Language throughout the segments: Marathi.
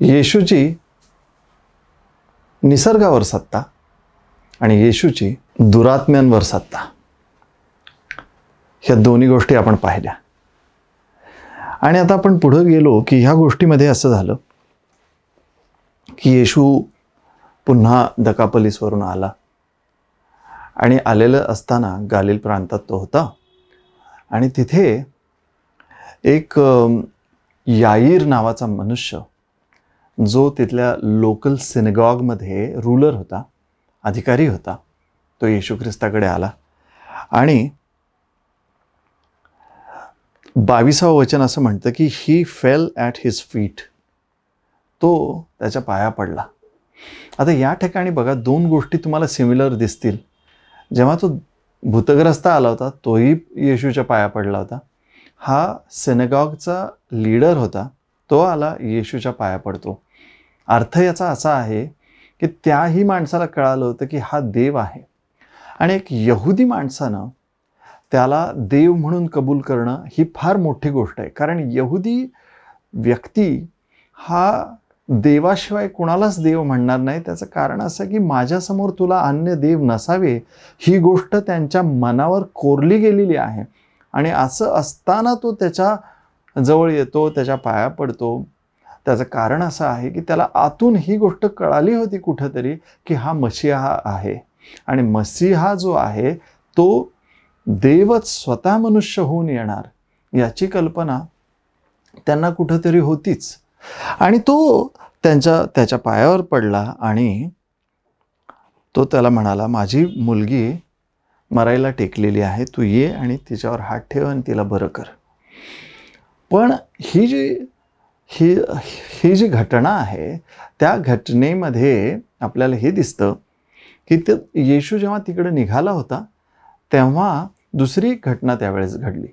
येशूची निसर्गावर सत्ता आणि येशूची दुरात्म्यांवर सत्ता ह्या दोन्ही गोष्टी आपण पाहिल्या आणि आता आपण पुढं गेलो की ह्या गोष्टीमध्ये असं झालं की येशू पुन्हा दकापलीसवरून आला आणि आलेलं असताना गालिल प्रांतात तो होता आणि तिथे एक याईर नावाचा मनुष्य जो तिथल्या लोकल सिनेगॉगमध्ये रुलर होता अधिकारी होता तो येशू ख्रिस्ताकडे आला आणि बावीसावं वचन असं म्हणतं की ही फेल ॲट हिज फीट तो त्याच्या पाया पडला आता या ठिकाणी बघा दोन गोष्टी तुम्हाला सिमिलर दिसतील जेव्हा तो भूतग्रस्त आला होता तोही येशूच्या पाया पडला होता हा सिनेगॉगचा लीडर होता तो आला येशूच्या पाया पडतो अर्थ याचा असा आहे की त्याही माणसाला कळालं होतं की हा देव आहे आणि एक यहुदी माणसानं त्याला देव म्हणून कबूल करणं ही फार मोठी गोष्ट आहे कारण यहुदी व्यक्ती हा देवाशिवाय कुणालाच देव म्हणणार नाही त्याचं कारण असं की माझ्यासमोर तुला अन्य देव नसावे ही गोष्ट त्यांच्या मनावर कोरली गेलेली आहे आणि असं असताना तो त्याच्या जवळ येतो त्याच्या पाया पडतो त्याचं कारण असं आहे की त्याला आतून ही गोष्ट कळाली होती कुठंतरी की हा मसीहा आहे आणि मसीहा जो आहे तो देवच स्वतः मनुष्य होऊन येणार याची कल्पना त्यांना कुठंतरी होतीच आणि तो त्यांच्या त्याच्या पायावर पडला आणि तो त्याला म्हणाला माझी मुलगी मरायला टेकलेली आहे तू ये आणि तिच्यावर हात ठेव आणि तिला बरं कर पण ही जी ही ही जी घटना आहे त्या घटनेमध्ये आपल्याला हे दिसतं की ते येशू जेव्हा तिकडे निघाला होता तेव्हा दुसरी घटना त्यावेळेस घडली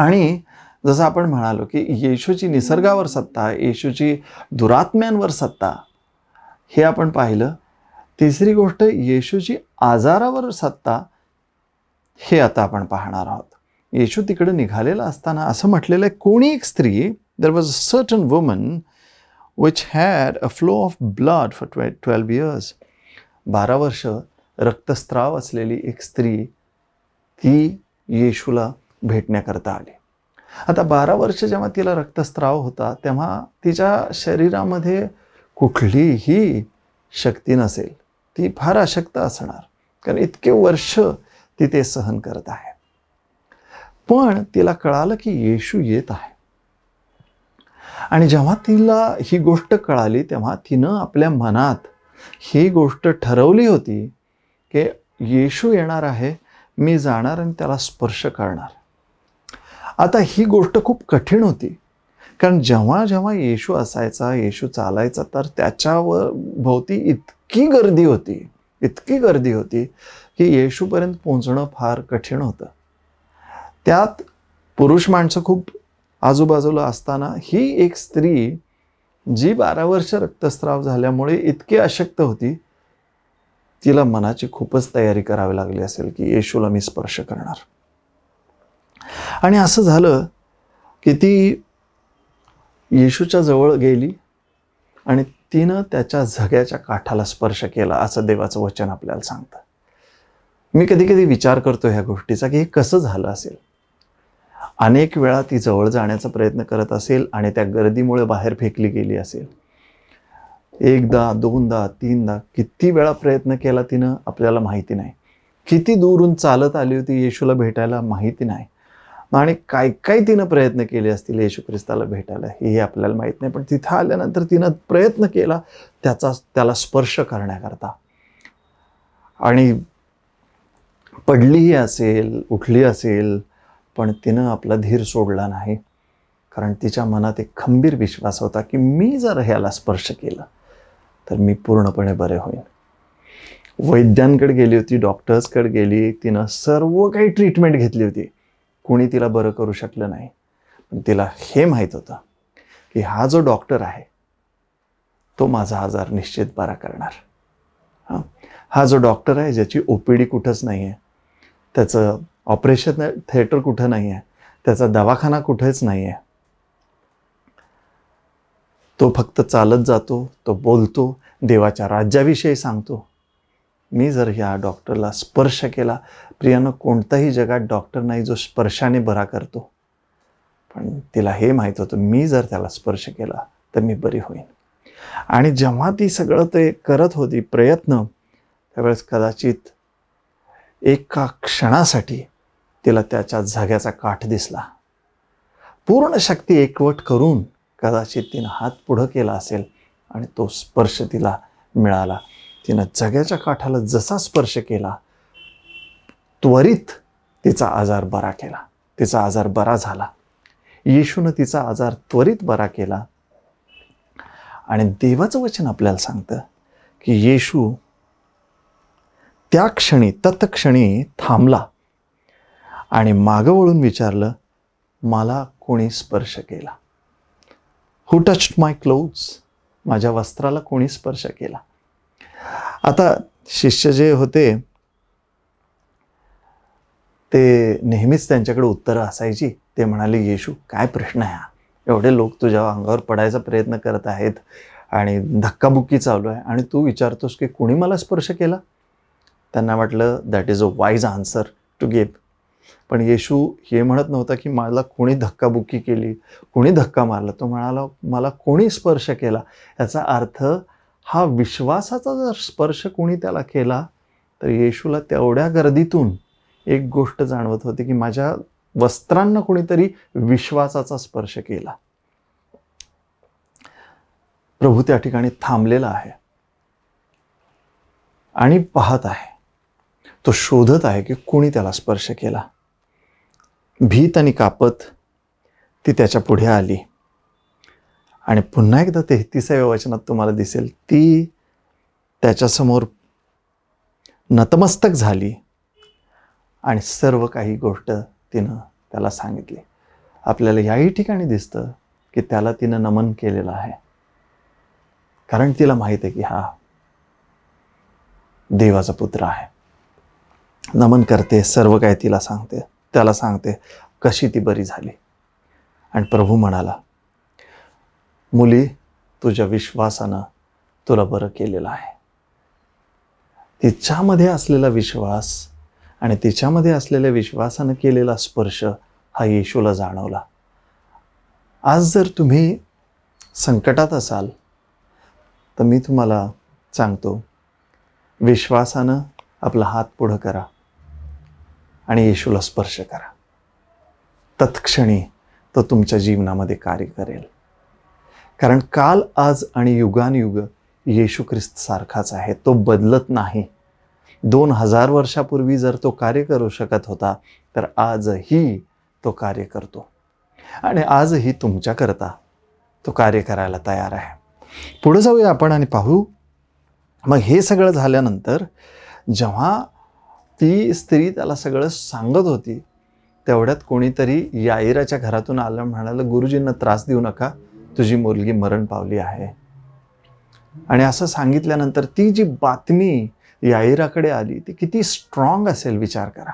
आणि जसं आपण म्हणालो की येशूची निसर्गावर सत्ता येशूची दुरात्म्यांवर सत्ता हे आपण पाहिलं तिसरी गोष्ट येशूची आजारावर सत्ता हे आता आपण पाहणार आहोत येशू तिकडे निघालेला असताना असं म्हटलेलं आहे कोणी एक स्त्री There was a certain woman which had a flow of blood for 12 years. बारा वर्ष रक्तस्त्राव असलेली एक स्त्री ती येशूला भेटण्याकरता आली आता बारा वर्ष जेव्हा तिला रक्तस्त्राव होता तेव्हा तिच्या शरीरामध्ये कुठलीही शक्ती नसेल ती फार अशक्त असणार कारण इतके वर्ष ती ते सहन करत आहे पण तिला कळालं की येशू येत आहे आणि जेव्हा तिला ही गोष्ट कळाली तेव्हा तिनं आपल्या मनात ही गोष्ट ठरवली होती की येशू येणार आहे मी जाणार आणि त्याला स्पर्श करणार आता ही गोष्ट खूप कठीण होती कारण जेव्हा जेव्हा येशू असायचा येशू चालायचा तर त्याच्यावर भोवती इतकी गर्दी होती इतकी गर्दी होती की येशूपर्यंत पोहोचणं फार कठीण होतं त्यात पुरुष माणसं खूप आजूबाजूला असताना ही एक स्त्री जी बारा वर्ष रक्तस्राव झाल्यामुळे इतकी अशक्त होती तिला मनाची खूपच तयारी करावी लागली असेल की येशूला मी स्पर्श करणार आणि असं झालं की ती येशूच्या जवळ गेली आणि तिनं त्याच्या झग्याच्या काठाला स्पर्श केला असं देवाचं वचन आपल्याला सांगतं मी कधी कधी विचार करतो ह्या गोष्टीचा की हे कसं झालं असेल अनेक वेळा ती जवळ जाण्याचा प्रयत्न करत असेल आणि त्या गर्दीमुळे बाहेर फेकली गेली असेल एकदा दोनदा तीनदा किती वेळा प्रयत्न केला तिनं आपल्याला माहिती नाही किती दूरून चालत आली होती येशूला भेटायला माहिती नाही आणि काय काय तिनं प्रयत्न केले असतील येशू ख्रिस्ताला भेटायला हे आपल्याला माहीत नाही पण तिथं आल्यानंतर तिनं प्रयत्न केला त्याचा त्याला स्पर्श करण्याकरता आणि पडलीही असेल उठली असेल पण तिनं आपला धीर सोडला नाही कारण तिच्या मनात एक खंबीर विश्वास होता की मी जर ह्याला स्पर्श केला तर मी पूर्णपणे बरे होईल वैद्यांकडे गेली होती डॉक्टर्सकडे गेली तिनं सर्व काही ट्रीटमेंट घेतली होती कोणी तिला बरं करू शकलं नाही पण तिला हे माहीत होतं की हा जो डॉक्टर आहे तो माझा आजार निश्चित बरा करणार हां हा जो डॉक्टर आहे ज्याची ओपीडी पी डी कुठंच नाही आहे त्याचं ऑपरेशन थिएटर कुठं नाही आहे त्याचा दवाखाना कुठेच नाही आहे तो फक्त चालत जातो तो बोलतो देवाच्या राज्याविषयी सांगतो मी जर ह्या डॉक्टरला स्पर्श केला प्रियानं कोणताही जगात डॉक्टर नाही जो स्पर्शाने बरा करतो पण तिला हे माहीत होतं मी जर त्याला स्पर्श केला तर मी बरी होईन आणि जेव्हा ती सगळं ते करत होती प्रयत्न त्यावेळेस कदाचित एका क्षणासाठी तिला त्याच्या झाग्याचा काठ दिसला पूर्ण शक्ती एकवट करून कदाचित तिनं हात पुढं केला असेल आणि तो स्पर्श तिला मिळाला तिनं जग्याच्या काठाला जसा स्पर्श केला त्वरित तिचा आजार बरा केला तिचा आजार बरा झाला येशून तिचा आजार त्वरित बरा केला आणि देवाचं वचन आपल्याला सांगतं की येशू त्या क्षणी तत्क्षणी थांबला आणि मागं वळून विचारलं मला कोणी स्पर्श केला हु टच माय क्लोज माझ्या वस्त्राला कोणी स्पर्श केला आता शिष्य जे होते ते नेहमीच त्यांच्याकडे उत्तरं असायची ते म्हणाले येशू काय प्रश्न आहे हा एवढे लोक तुझ्या अंगावर पडायचा प्रयत्न करत आहेत आणि धक्काबुक्की चालू आहे आणि तू विचारतोस की कुणी मला स्पर्श केला त्यांना वाटलं that is a wise answer to give पण येशू हे म्हणत नव्हता की मला कोणी धक्काबुक्की केली कोणी धक्का मारला तो म्हणाला मला कोणी स्पर्श केला याचा अर्थ हा विश्वासाचा जर स्पर्श कोणी त्याला केला तर येशूला तेवढ्या गर्दीतून एक गोष्ट जाणवत होती की माझ्या वस्त्रांना कोणीतरी विश्वासाचा स्पर्श केला प्रभू त्या ठिकाणी थांबलेला आहे आणि पाहत आहे तो शोधत आहे की कोणी त्याला स्पर्श केला भीत आणि कापत ती त्याच्या पुढे आली आणि पुन्हा एकदा तिसऱ्या वचनात तुम्हाला दिसेल ती त्याच्यासमोर नतमस्तक झाली आणि सर्व काही गोष्ट तिनं त्याला सांगितली आपल्याला याही ठिकाणी दिसतं की त्याला तिनं नमन केलेलं आहे कारण तिला माहीत आहे की हा देवाचा पुत्र आहे नमन करते सर्व काय तिला सांगते त्याला सांगते कशी ती बरी झाली आणि प्रभू म्हणाला मुली तुझ्या विश्वासानं तुला बरं केलेलं आहे तिच्यामध्ये असलेला विश्वास आणि तिच्यामध्ये असलेल्या विश्वासानं केलेला स्पर्श हा येशूला जाणवला आज जर तुम्ही संकटात असाल तर मी तुम्हाला सांगतो विश्वासानं आपला हात पुढं करा आणि येशूला स्पर्श करा तत्क्षणी तो तुमच्या जीवनामध्ये कार्य करेल कारण काल आज आणि युगानयुग येशू ख्रिस्त सारखाच आहे तो बदलत नाही दोन हजार वर्षापूर्वी जर तो कार्य करू शकत होता तर आजही तो कार्य करतो आणि आजही तुमच्याकरता तो कार्य करायला तयार आहे पुढे जाऊया आपण आणि पाहू मग हे सगळं झाल्यानंतर जेव्हा ती स्त्री त्याला सगळं सांगत होती तेवढ्यात कोणीतरी याईराच्या घरातून आलं म्हणाल गुरुजींना त्रास देऊ नका तुझी मुलगी मरण पावली आहे आणि असं सांगितल्यानंतर ती जी बातमी याईराकडे आली ती किती स्ट्रॉंग असेल विचार करा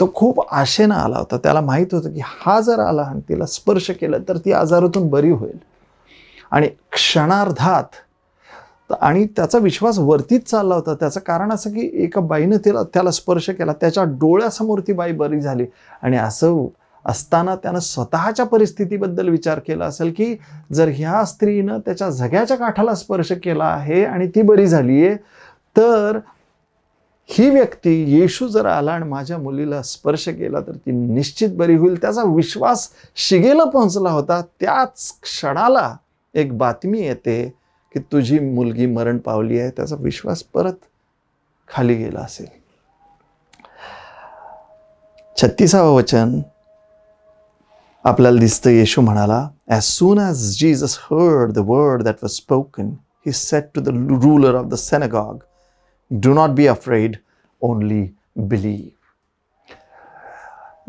तो खूप आशेनं आला होता त्याला माहीत होतं की हा जर आला आणि तिला स्पर्श केला तर ती आजारातून बरी होईल आणि क्षणार्धात आणि त्याचा विश्वास वरतीच चालला होता त्याचं कारण असं की एका बाईनं त्याला त्याला स्पर्श केला त्याच्या डोळ्यासमोर ती बाई बरी झाली आणि असं असताना त्यानं स्वतःच्या परिस्थितीबद्दल विचार केला असेल की जर ह्या स्त्रीनं त्याच्या झग्याच्या काठाला स्पर्श केला आहे आणि ती बरी झाली आहे तर ही व्यक्ती येशू जर आला आणि माझ्या मुलीला स्पर्श केला तर ती निश्चित बरी होईल त्याचा विश्वास शिगेला पोहोचला होता त्याच क्षणाला एक बातमी येते की तुझी मुलगी मरण पावली आहे त्याचा विश्वास परत खाली गेला असेल छत्तीसावं वचन आपल्याला दिसतं येशू म्हणाला as soon as Jesus heard the word that was spoken he said to the ruler of the synagogue do not be afraid only believe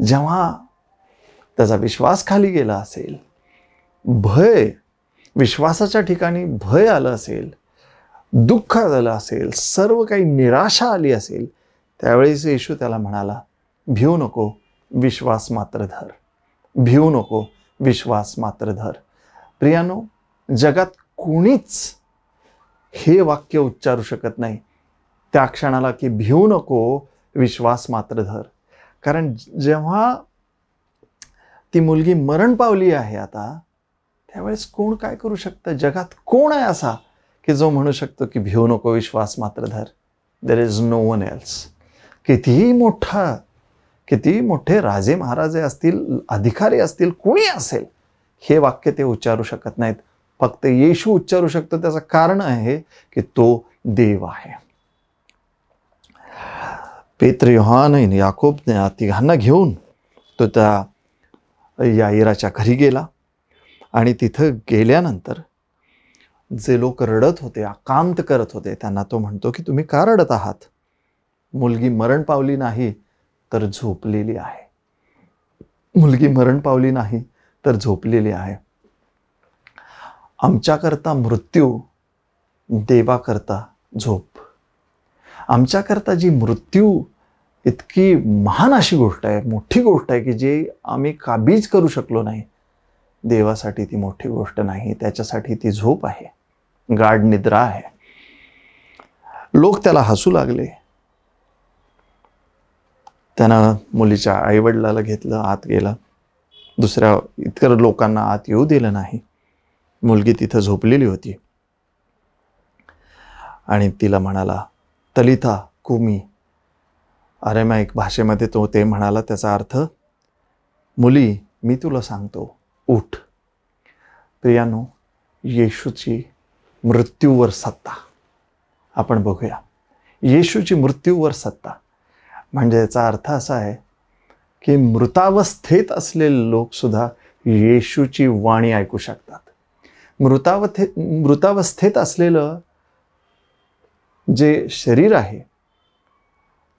जेव्हा त्याचा विश्वास खाली गेला असेल भय विश्वासाच्या ठिकाणी भय आलं असेल दुःख झालं असेल सर्व काही निराशा आली असेल त्यावेळेस येशू त्याला म्हणाला भिऊ नको विश्वास मात्र धर भिऊ नको विश्वास मात्र धर प्रियानो जगात कोणीच हे वाक्य उच्चारू शकत नाही त्या क्षणाला की भिऊ नको विश्वास मात्र धर कारण जेव्हा ती मुलगी मरण पावली आहे आता त्यावेळेस कोण काय करू शकतं जगात कोण आहे असा की जो म्हणू शकतो की भिऊ नको विश्वास मात्र धर there is no one else कितीही मोठा कितीही मोठे राजे महाराजे असतील अधिकारी असतील कोणी असेल हे वाक्य ते उच्चारू शकत नाहीत फक्त येशू उच्चारू शकतो त्याचं कारण आहे की तो देव आहे पेत्र योहान याकोबने तिघांना घेऊन तो त्या याईराच्या घरी गेला आणि तिथं गेल्यानंतर जे लोक रडत होते आकांत करत होते त्यांना तो म्हणतो की तुम्ही का रडत आहात मुलगी मरण पावली नाही तर झोपलेली आहे मुलगी मरण पावली नाही तर झोपलेली आहे आमच्याकरता मृत्यू देवाकरता झोप आमच्याकरता जी मृत्यू इतकी महान अशी गोष्ट आहे मोठी गोष्ट आहे की जे आम्ही काबीज करू शकलो नाही देवासाठी ती मोठी गोष्ट नाही त्याच्यासाठी ती झोप आहे गाढ निद्रा आहे लोक त्याला हसू लागले त्यानं मुलीच्या आईवडिलाला घेतलं आत गेला दुसऱ्या इतर लोकांना आत येऊ दिलं नाही मुलगी तिथं झोपलेली होती आणि तिला म्हणाला तलिता कुमी अरे एक भाषेमध्ये तो ते म्हणाला त्याचा अर्थ मुली मी तुला सांगतो उठ प्रियानो येशूची मृत्यूवर सत्ता आपण बघूया येशूची मृत्यूवर सत्ता म्हणजे याचा अर्थ असा आहे की मृतावस्थेत असलेले लोकसुद्धा येशूची वाणी ऐकू शकतात मृतावथे मृतावस्थेत असलेलं जे शरीर आहे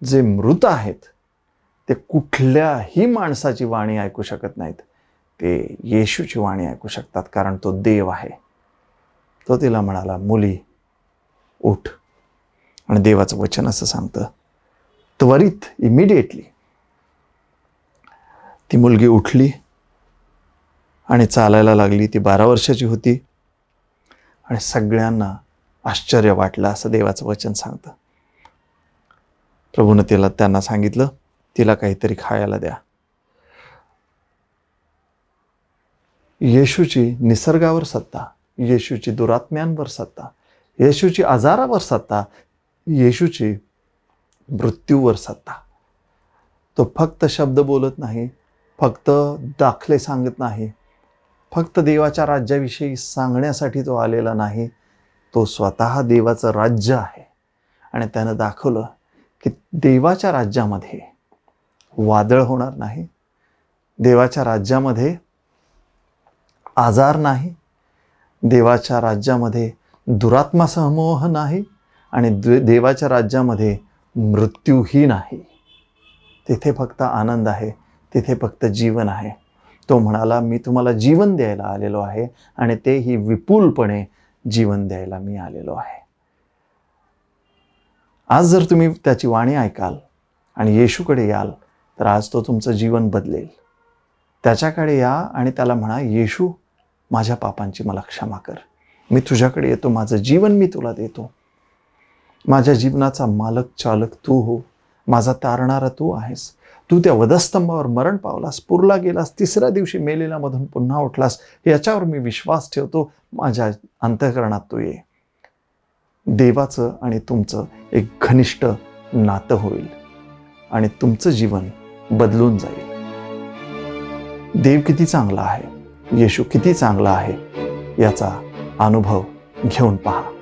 जे मृत आहेत ते कुठल्याही माणसाची वाणी ऐकू शकत नाहीत ते येशूची वाणी ऐकू शकतात कारण तो देव आहे तो तिला म्हणाला मुली उठ आणि देवाचं वचन असं सांगतं त्वरित इमिडिएटली ती मुलगी उठली आणि चालायला लागली ती बारा वर्षाची होती आणि सगळ्यांना आश्चर्य वाटलं असं देवाचं वचन सांगतं प्रभूनं तिला त्यांना सांगितलं तिला काहीतरी खायला द्या येशूची निसर्गावर सत्ता येशूची दुरात्म्यांवर सत्ता येशूची आजारावर सत्ता येशूची मृत्यूवर सत्ता तो फक्त शब्द बोलत नाही फक्त दाखले सांगत नाही फक्त देवाच्या राज्याविषयी सांगण्यासाठी तो आलेला नाही तो स्वतः देवाचं राज्य आहे आणि त्यानं दाखवलं की देवाच्या राज्यामध्ये वादळ होणार नाही देवाच्या राज्यामध्ये आजार नाही देवाच्या राज्यामध्ये दुरात्मा समोह नाही आणि देवाच्या राज्यामध्ये मृत्यूही नाही तिथे फक्त आनंद आहे तिथे फक्त जीवन आहे तो म्हणाला मी तुम्हाला जीवन द्यायला आलेलो आहे आणि तेही विपुलपणे जीवन द्यायला मी आलेलो आहे आज जर तुम्ही त्याची वाणी ऐकाल आणि येशूकडे याल तर आज तो तुमचं जीवन बदलेल त्याच्याकडे या आणि त्याला म्हणा येशू माझ्या पापांची मला क्षमा कर मी तुझ्याकडे येतो माझं जीवन मी तुला देतो माझ्या जीवनाचा मालक चालक तू हो माझा तारणारा तू आहेस तू त्या वधस्तंभावर मरण पावलास पुरला गेलास तिसऱ्या दिवशी मधून पुन्हा उठलास याच्यावर मी विश्वास ठेवतो माझ्या अंतकरणात तू ये देवाचं आणि तुमचं एक घनिष्ठ नातं होईल आणि तुमचं जीवन बदलून जाईल देव किती चांगला आहे येशू किती चांगला आहे याचा अनुभव घेऊन पहा